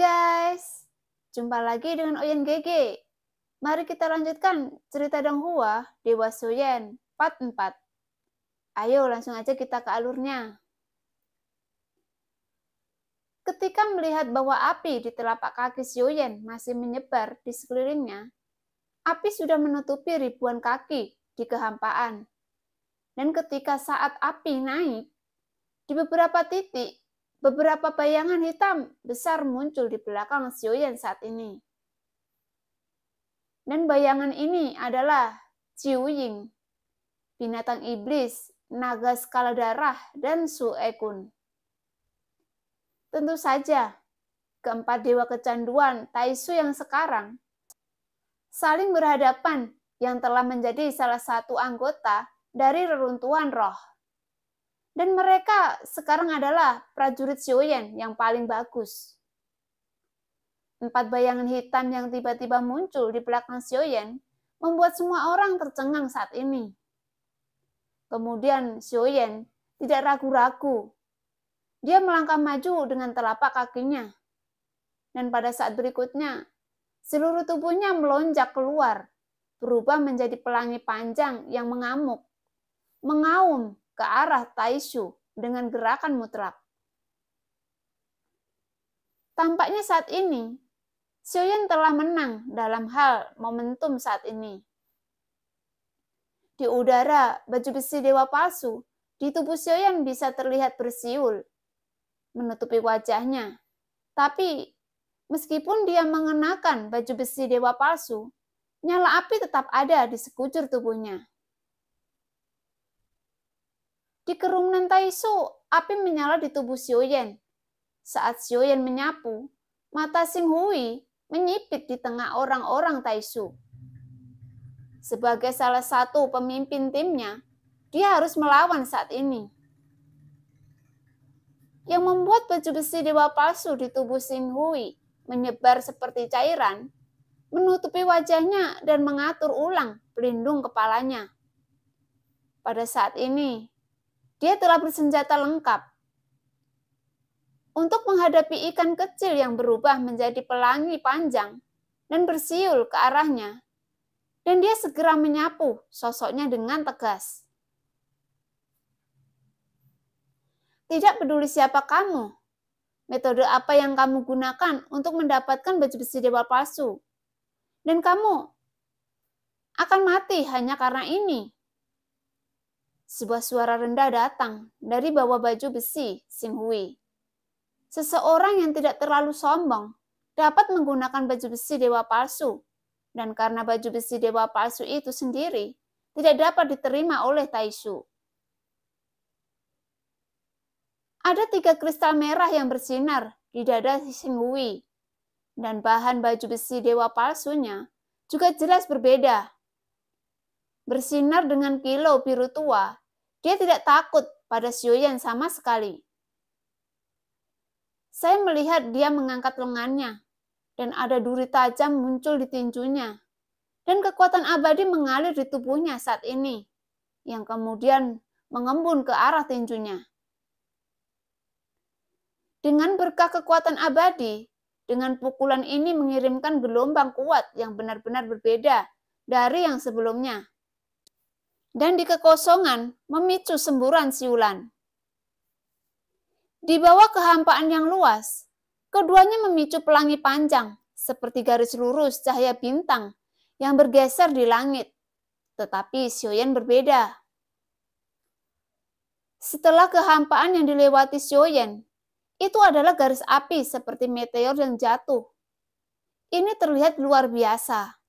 guys. Jumpa lagi dengan Oyen GG. Mari kita lanjutkan cerita Donghua Dewa Suyen part 4. Ayo langsung aja kita ke alurnya. Ketika melihat bahwa api di telapak kaki Suyen masih menyebar di sekelilingnya, api sudah menutupi ribuan kaki di kehampaan. Dan ketika saat api naik, di beberapa titik Beberapa bayangan hitam besar muncul di belakang Xioyan saat ini. Dan bayangan ini adalah Xiu Ying, binatang iblis, naga skala darah, dan Su Ekun. Tentu saja, keempat dewa kecanduan Taisu yang sekarang saling berhadapan yang telah menjadi salah satu anggota dari reruntuhan roh dan mereka sekarang adalah prajurit Xiuyan yang paling bagus. Empat bayangan hitam yang tiba-tiba muncul di belakang Xiuyan membuat semua orang tercengang saat ini. Kemudian Xiuyan tidak ragu-ragu. Dia melangkah maju dengan telapak kakinya. Dan pada saat berikutnya, seluruh tubuhnya melonjak keluar, berubah menjadi pelangi panjang yang mengamuk, mengaum ke arah Taishu dengan gerakan mutlak. Tampaknya saat ini, Xiuyan telah menang dalam hal momentum saat ini. Di udara, baju besi dewa palsu di tubuh Xiuyan bisa terlihat bersiul, menutupi wajahnya. Tapi, meskipun dia mengenakan baju besi dewa palsu, nyala api tetap ada di sekujur tubuhnya. Di kerumunan Taisu, api menyala di tubuh Xioyen. Saat Xioyen menyapu, mata Sing Hui menyipit di tengah orang-orang Taisu. Sebagai salah satu pemimpin timnya, dia harus melawan saat ini. Yang membuat baju besi dewa palsu di tubuh Sing Hui menyebar seperti cairan, menutupi wajahnya dan mengatur ulang pelindung kepalanya. Pada saat ini, dia telah bersenjata lengkap. Untuk menghadapi ikan kecil yang berubah menjadi pelangi panjang dan bersiul ke arahnya, dan dia segera menyapu sosoknya dengan tegas. Tidak peduli siapa kamu, metode apa yang kamu gunakan untuk mendapatkan baju besi dewa palsu, dan kamu akan mati hanya karena ini. Sebuah suara rendah datang dari bawah baju besi Singhui. Seseorang yang tidak terlalu sombong dapat menggunakan baju besi dewa palsu, dan karena baju besi dewa palsu itu sendiri tidak dapat diterima oleh Taishu. Ada tiga kristal merah yang bersinar di dada Singhui, dan bahan baju besi dewa palsunya juga jelas berbeda. Bersinar dengan kilau biru tua dia tidak takut pada Yan sama sekali. Saya melihat dia mengangkat lengannya, dan ada duri tajam muncul di tinjunya, dan kekuatan abadi mengalir di tubuhnya saat ini, yang kemudian mengembun ke arah tinjunya. Dengan berkah kekuatan abadi, dengan pukulan ini mengirimkan gelombang kuat yang benar-benar berbeda dari yang sebelumnya dan di kekosongan memicu semburan siulan. Di bawah kehampaan yang luas, keduanya memicu pelangi panjang seperti garis lurus cahaya bintang yang bergeser di langit. Tetapi Xioyan berbeda. Setelah kehampaan yang dilewati Xioyan, itu adalah garis api seperti meteor yang jatuh. Ini terlihat luar biasa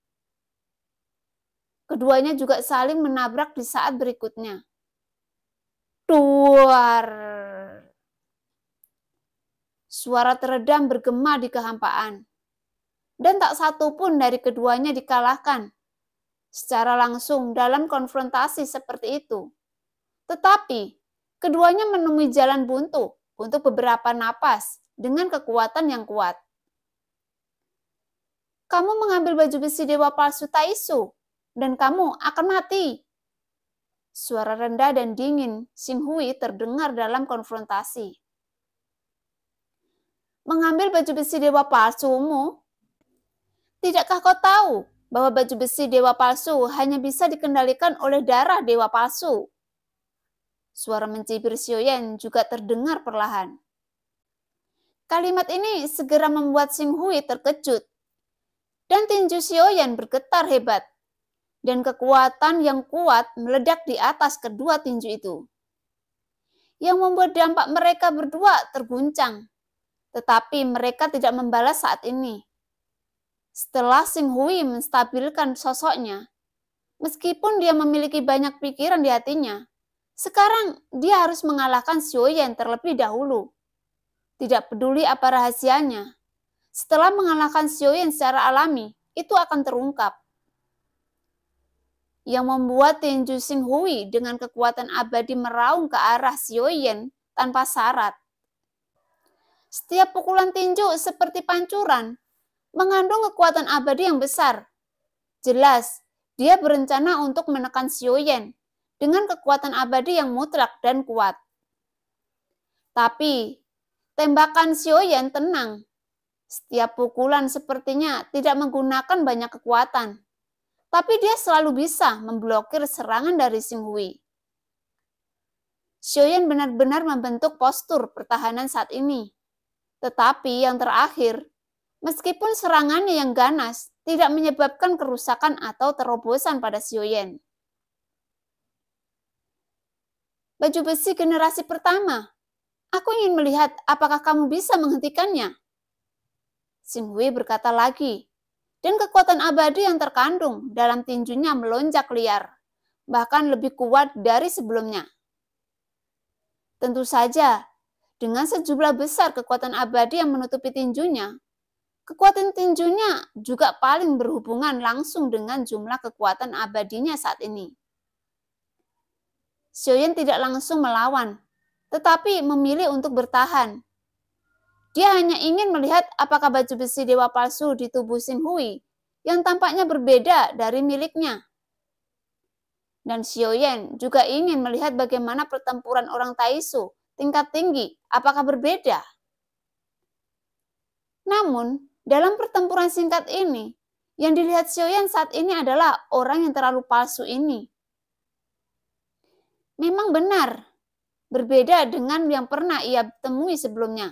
Keduanya juga saling menabrak di saat berikutnya. Duar. Suara teredam bergema di kehampaan. Dan tak satu pun dari keduanya dikalahkan secara langsung dalam konfrontasi seperti itu. Tetapi, keduanya menemui jalan buntu untuk beberapa napas dengan kekuatan yang kuat. Kamu mengambil baju besi dewa palsu Taisu, dan kamu akan mati. Suara rendah dan dingin Hui terdengar dalam konfrontasi. Mengambil baju besi dewa palsumu? Tidakkah kau tahu bahwa baju besi dewa palsu hanya bisa dikendalikan oleh darah dewa palsu? Suara mencibir Yan juga terdengar perlahan. Kalimat ini segera membuat Xing Hui terkejut. Dan tinju Yan bergetar hebat dan kekuatan yang kuat meledak di atas kedua tinju itu. Yang membuat dampak mereka berdua terguncang, tetapi mereka tidak membalas saat ini. Setelah Sing Hui menstabilkan sosoknya, meskipun dia memiliki banyak pikiran di hatinya, sekarang dia harus mengalahkan Xiu Yan terlebih dahulu. Tidak peduli apa rahasianya, setelah mengalahkan Xiu Yan secara alami, itu akan terungkap yang membuat tinju Hui dengan kekuatan abadi meraung ke arah Yan tanpa syarat. Setiap pukulan tinju seperti pancuran, mengandung kekuatan abadi yang besar. Jelas, dia berencana untuk menekan Yan dengan kekuatan abadi yang mutlak dan kuat. Tapi, tembakan Yan tenang. Setiap pukulan sepertinya tidak menggunakan banyak kekuatan tapi dia selalu bisa memblokir serangan dari Hui. Xiaoyan benar-benar membentuk postur pertahanan saat ini. Tetapi yang terakhir, meskipun serangannya yang ganas tidak menyebabkan kerusakan atau terobosan pada Xiaoyan. Baju besi generasi pertama. Aku ingin melihat apakah kamu bisa menghentikannya. Xing Hui berkata lagi, dan kekuatan abadi yang terkandung dalam tinjunya melonjak liar, bahkan lebih kuat dari sebelumnya. Tentu saja, dengan sejumlah besar kekuatan abadi yang menutupi tinjunya, kekuatan tinjunya juga paling berhubungan langsung dengan jumlah kekuatan abadinya saat ini. Xiuyan tidak langsung melawan, tetapi memilih untuk bertahan dia hanya ingin melihat apakah baju besi dewa palsu di tubuh Sin Hui yang tampaknya berbeda dari miliknya. Dan Yan juga ingin melihat bagaimana pertempuran orang Taisu tingkat tinggi apakah berbeda. Namun, dalam pertempuran singkat ini, yang dilihat Yan saat ini adalah orang yang terlalu palsu ini. Memang benar, berbeda dengan yang pernah ia temui sebelumnya.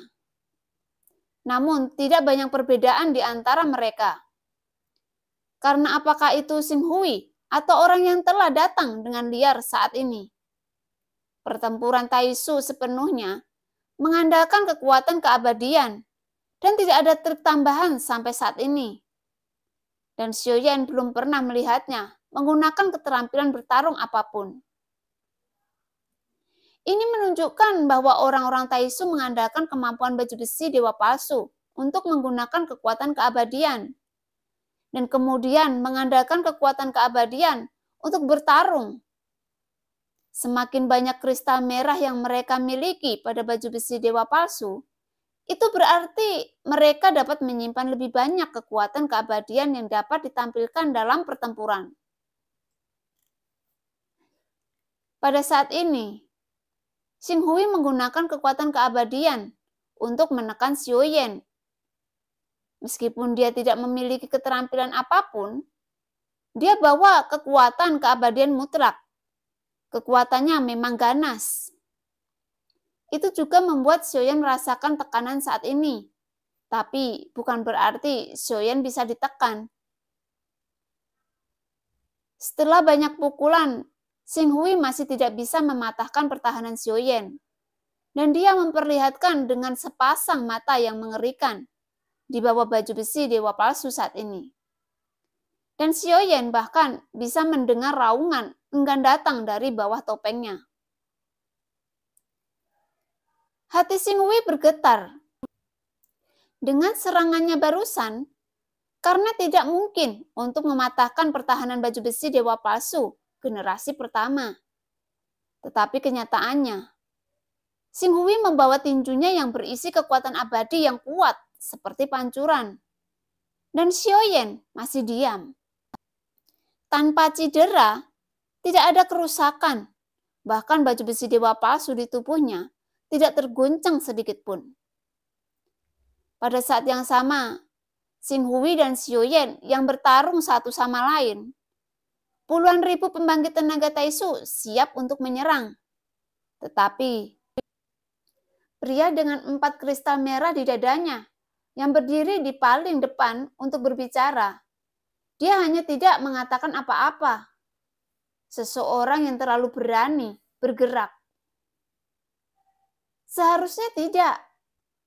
Namun, tidak banyak perbedaan di antara mereka. Karena apakah itu Simhui atau orang yang telah datang dengan liar saat ini? Pertempuran Taisu sepenuhnya mengandalkan kekuatan keabadian dan tidak ada tertambahan sampai saat ini. Dan Xiao Yan belum pernah melihatnya menggunakan keterampilan bertarung apapun. Ini menunjukkan bahwa orang-orang Taisu mengandalkan kemampuan baju besi dewa palsu untuk menggunakan kekuatan keabadian dan kemudian mengandalkan kekuatan keabadian untuk bertarung. Semakin banyak kristal merah yang mereka miliki pada baju besi dewa palsu, itu berarti mereka dapat menyimpan lebih banyak kekuatan keabadian yang dapat ditampilkan dalam pertempuran. Pada saat ini, Hui menggunakan kekuatan keabadian untuk menekan Xiu Yan. Meskipun dia tidak memiliki keterampilan apapun, dia bawa kekuatan keabadian mutlak. Kekuatannya memang ganas. Itu juga membuat Xiu Yan merasakan tekanan saat ini. Tapi bukan berarti Xiu Yan bisa ditekan. Setelah banyak pukulan Xing Hui masih tidak bisa mematahkan pertahanan Xiu Yan. Dan dia memperlihatkan dengan sepasang mata yang mengerikan di bawah baju besi dewa palsu saat ini. Dan Xiu Yan bahkan bisa mendengar raungan enggan datang dari bawah topengnya. Hati Xing Hui bergetar dengan serangannya barusan karena tidak mungkin untuk mematahkan pertahanan baju besi dewa palsu generasi pertama. Tetapi kenyataannya, Singhui membawa tinjunya yang berisi kekuatan abadi yang kuat seperti pancuran. Dan Yan masih diam. Tanpa cedera, tidak ada kerusakan. Bahkan baju besi dewa palsu di tubuhnya tidak terguncang sedikit pun. Pada saat yang sama, Singhui dan Yan yang bertarung satu sama lain Puluhan ribu pembangkit tenaga Taisu siap untuk menyerang. Tetapi, pria dengan empat kristal merah di dadanya yang berdiri di paling depan untuk berbicara. Dia hanya tidak mengatakan apa-apa. Seseorang yang terlalu berani bergerak. Seharusnya tidak.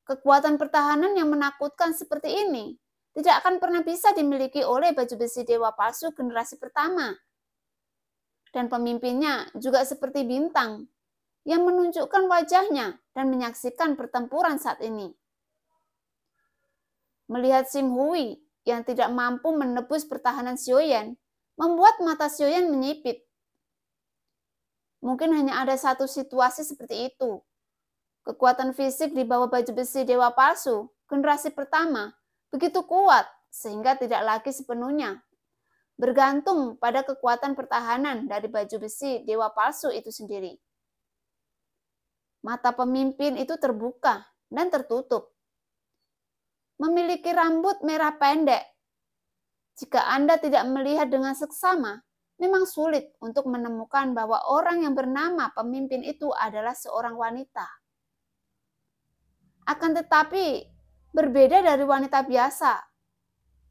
Kekuatan pertahanan yang menakutkan seperti ini tidak akan pernah bisa dimiliki oleh baju besi dewa palsu generasi pertama dan pemimpinnya juga seperti bintang yang menunjukkan wajahnya dan menyaksikan pertempuran saat ini. Melihat Sim Hui yang tidak mampu menebus pertahanan Sioyen, membuat mata Sioyen menyipit. Mungkin hanya ada satu situasi seperti itu. Kekuatan fisik di bawah baju besi dewa palsu, generasi pertama, begitu kuat sehingga tidak lagi sepenuhnya bergantung pada kekuatan pertahanan dari baju besi dewa palsu itu sendiri. Mata pemimpin itu terbuka dan tertutup. Memiliki rambut merah pendek. Jika Anda tidak melihat dengan seksama, memang sulit untuk menemukan bahwa orang yang bernama pemimpin itu adalah seorang wanita. Akan tetapi, berbeda dari wanita biasa,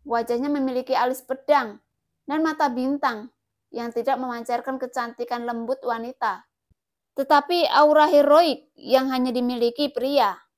wajahnya memiliki alis pedang dan mata bintang yang tidak memancarkan kecantikan lembut wanita, tetapi aura heroik yang hanya dimiliki pria.